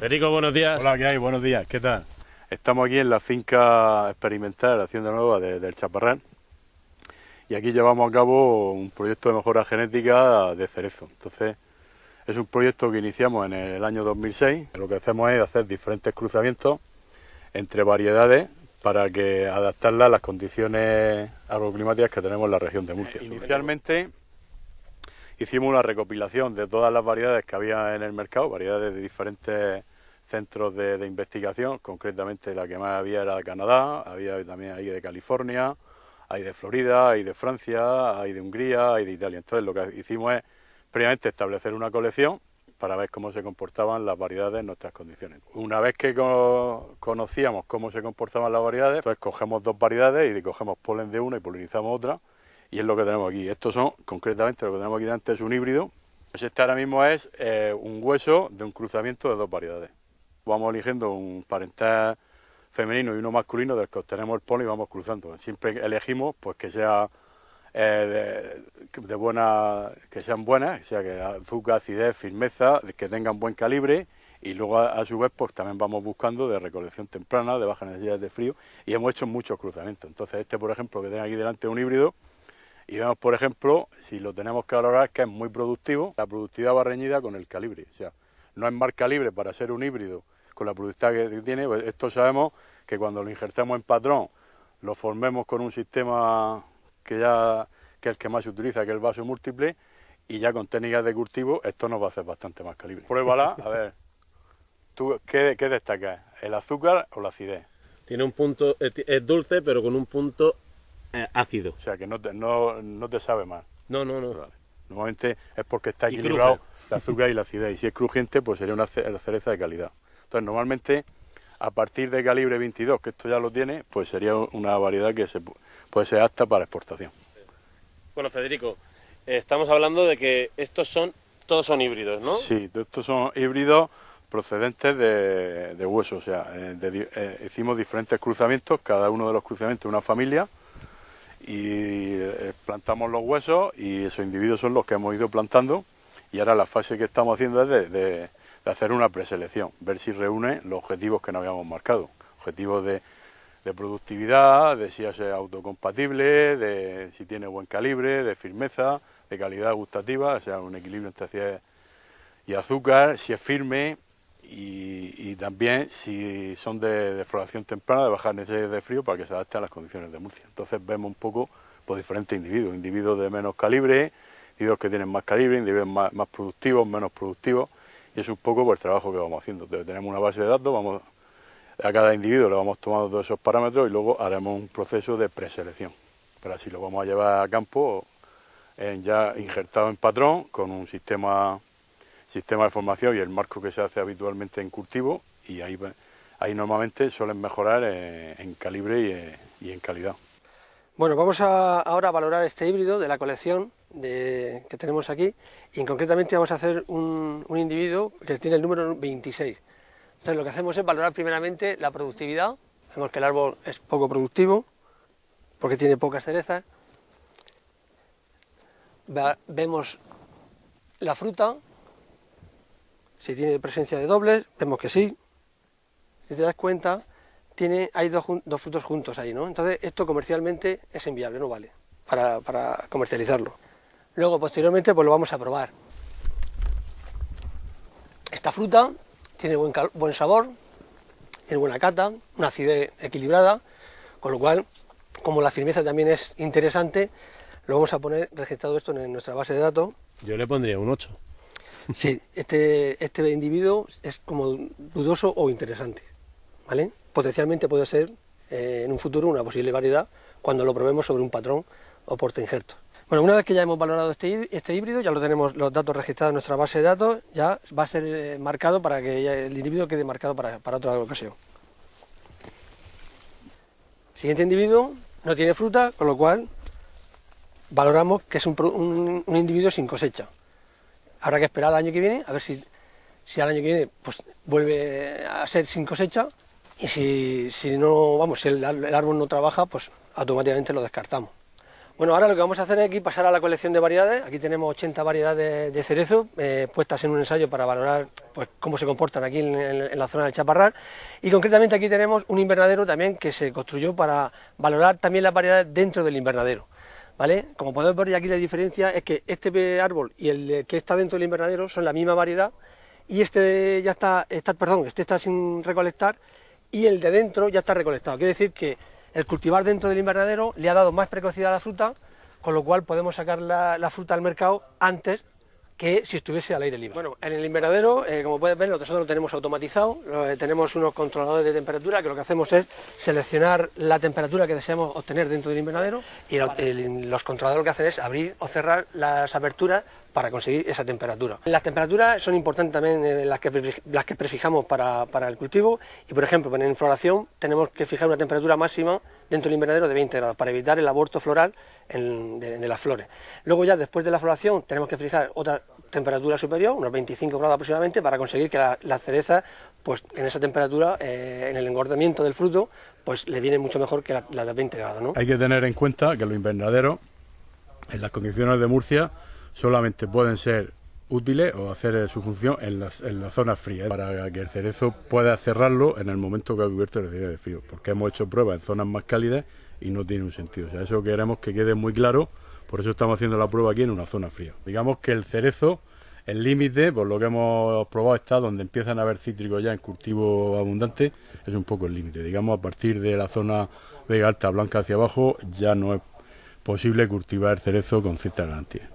Federico, buenos días. Hola, ¿qué hay? Buenos días, ¿qué tal? Estamos aquí en la finca experimental, Hacienda Nueva del de, Chaparral. Y aquí llevamos a cabo un proyecto de mejora genética de cerezo. Entonces, es un proyecto que iniciamos en el año 2006. Lo que hacemos es hacer diferentes cruzamientos entre variedades para que adaptarlas a las condiciones agroclimáticas que tenemos en la región de Murcia. Inicialmente hicimos una recopilación de todas las variedades que había en el mercado, variedades de diferentes centros de, investigación, concretamente la que más había era de Canadá, había también ahí de California, hay de Florida, hay de Francia, hay de Hungría, hay de Italia. Entonces lo que hicimos es previamente establecer una colección para ver cómo se comportaban las variedades en nuestras condiciones. Una vez que conocíamos cómo se comportaban las variedades, entonces cogemos dos variedades y cogemos polen de una y polinizamos otra y es lo que tenemos aquí. Estos son, concretamente, lo que tenemos aquí delante es un híbrido. Pues este ahora mismo es eh, un hueso de un cruzamiento de dos variedades. Vamos eligiendo un parental femenino y uno masculino del que obtenemos el polo y vamos cruzando. Siempre elegimos pues que sea eh, de, buena, que sean buenas, o sea que azúcar, acidez, firmeza, que tengan buen calibre y luego a, su vez pues también vamos buscando de recolección temprana, de baja necesidades de frío y hemos hecho muchos cruzamientos. Entonces este por ejemplo que tengo aquí delante un híbrido y vemos, por ejemplo, si lo tenemos que valorar, que es muy productivo, la productividad va reñida con el calibre. O sea, no es más calibre para ser un híbrido con la productividad que tiene. Pues esto sabemos que cuando lo injertamos en patrón, lo formemos con un sistema que ya que es el que más se utiliza, que es el vaso múltiple, y ya con técnicas de cultivo, esto nos va a hacer bastante más calibre. Pruébala, a ver, ¿tú qué, qué destacas? ¿El azúcar o la acidez? Tiene un punto, es dulce, pero con un punto eh, ácido. O sea, que no te, no, te sabe mal. No, no, no. Normalmente es porque está equilibrado el azúcar y la acidez. Y si es crujiente, pues sería una cereza de calidad. Entonces, normalmente, a partir de calibre 22, que esto ya lo tiene, pues sería una variedad que se, puede ser apta para exportación. Bueno, Federico, eh, estamos hablando de que estos son, todos son híbridos, ¿no? Sí, estos son híbridos procedentes de, de huesos. O sea, eh, hicimos diferentes cruzamientos, cada uno de los cruzamientos de una familia y eh, plantamos los huesos y esos individuos son los que hemos ido plantando y ahora la fase que estamos haciendo es de, hacer una preselección, ver si reúne los objetivos que nos habíamos marcado, objetivos de, productividad, de si es autocompatible, de si tiene buen calibre, de firmeza, de calidad gustativa, o sea, un equilibrio entre acidez y azúcar, si es firme, y, también si son de, floración temprana, de bajar necesidades de frío para que se adapte a las condiciones de Murcia. Entonces vemos un poco por pues, diferentes individuos, individuos de menos calibre, individuos que tienen más calibre, individuos más, productivos, menos productivos, y es un poco por pues, el trabajo que vamos haciendo. tenemos una base de datos, vamos a cada individuo le vamos tomando todos esos parámetros y luego haremos un proceso de preselección. Pero así lo vamos a llevar a campo ya injertado en patrón con un sistema sistema de formación y el marco que se hace habitualmente en cultivo y ahí, ahí normalmente suelen mejorar eh, en calibre eh, y, en calidad. Bueno, vamos a, ahora a valorar este híbrido de la colección de, que tenemos aquí y concretamente vamos a hacer un, un individuo que tiene el número 26. Entonces lo que hacemos es valorar primeramente la productividad, vemos que el árbol es poco productivo porque tiene pocas cerezas, vemos la fruta, si tiene presencia de dobles, vemos que sí. Si te das cuenta, tiene, hay dos, frutos juntos ahí, ¿no? Entonces esto comercialmente es inviable, no vale para, comercializarlo. Luego, posteriormente, pues lo vamos a probar. Esta fruta tiene buen, buen sabor, tiene buena cata, una acidez equilibrada, con lo cual, como la firmeza también es interesante, lo vamos a poner registrado esto en nuestra base de datos. Yo le pondría un 8. Sí, este, este individuo es como dudoso o interesante, ¿vale? Potencialmente puede ser eh, en un futuro una posible variedad cuando lo probemos sobre un patrón o porte injerto. Bueno, una vez que ya hemos valorado este, este híbrido, ya lo tenemos los datos registrados en nuestra base de datos, ya va a ser eh, marcado para que el individuo quede marcado para, para otra ocasión. Siguiente individuo no tiene fruta, con lo cual valoramos que es un individuo sin cosecha habrá que esperar al año que viene, a ver si, si al año que viene pues, vuelve a ser sin cosecha y si, no, vamos, el, árbol no trabaja, pues automáticamente lo descartamos. Bueno, ahora lo que vamos a hacer es aquí pasar a la colección de variedades. Aquí tenemos 80 variedades de cerezo eh, puestas en un ensayo para valorar pues, cómo se comportan aquí en, la zona del Chaparral. Y concretamente aquí tenemos un invernadero también que se construyó para valorar también las variedades dentro del invernadero. Como podemos ver aquí la diferencia es que este árbol y el que está dentro del invernadero son la misma variedad y este ya está, perdón, este está sin recolectar y el de dentro ya está recolectado. Quiere decir que el cultivar dentro del invernadero le ha dado más precocidad a la fruta, con lo cual podemos sacar la fruta al mercado antes que si estuviese al aire libre. Bueno, en el invernadero, eh, como puedes ver, nosotros lo tenemos automatizado, eh, tenemos unos controladores de temperatura que lo que hacemos es seleccionar la temperatura que deseamos obtener dentro del invernadero y los controladores lo que hacen es abrir o cerrar las aperturas para conseguir esa temperatura. Las temperaturas son importantes también eh, las, que, las prefijamos para, para el cultivo y, por ejemplo, en floración tenemos que fijar una temperatura máxima dentro del invernadero de 20 grados para evitar el aborto floral de, las flores. Luego ya después de la floración tenemos que fijar otra temperatura superior, unos 25 grados aproximadamente, para conseguir que la, cereza, pues en esa temperatura, eh, en el engordamiento del fruto, pues le viene mucho mejor que la, de 20 grados. ¿no? Hay que tener en cuenta que los invernaderos, en las condiciones de Murcia, solamente pueden ser útiles o hacer eh, su función en las, en zonas frías, ¿eh? para que el cerezo pueda cerrarlo en el momento que ha cubierto el de frío, porque hemos hecho pruebas en zonas más cálidas y no tiene un sentido. O sea, eso queremos que quede muy claro, por eso estamos haciendo la prueba aquí en una zona fría. Digamos que el cerezo, el límite, por lo que hemos probado, está donde empiezan a haber cítricos ya en cultivo abundante, es un poco el límite. Digamos, a partir de la zona vega alta blanca hacia abajo, ya no es posible cultivar cerezo con cierta garantía.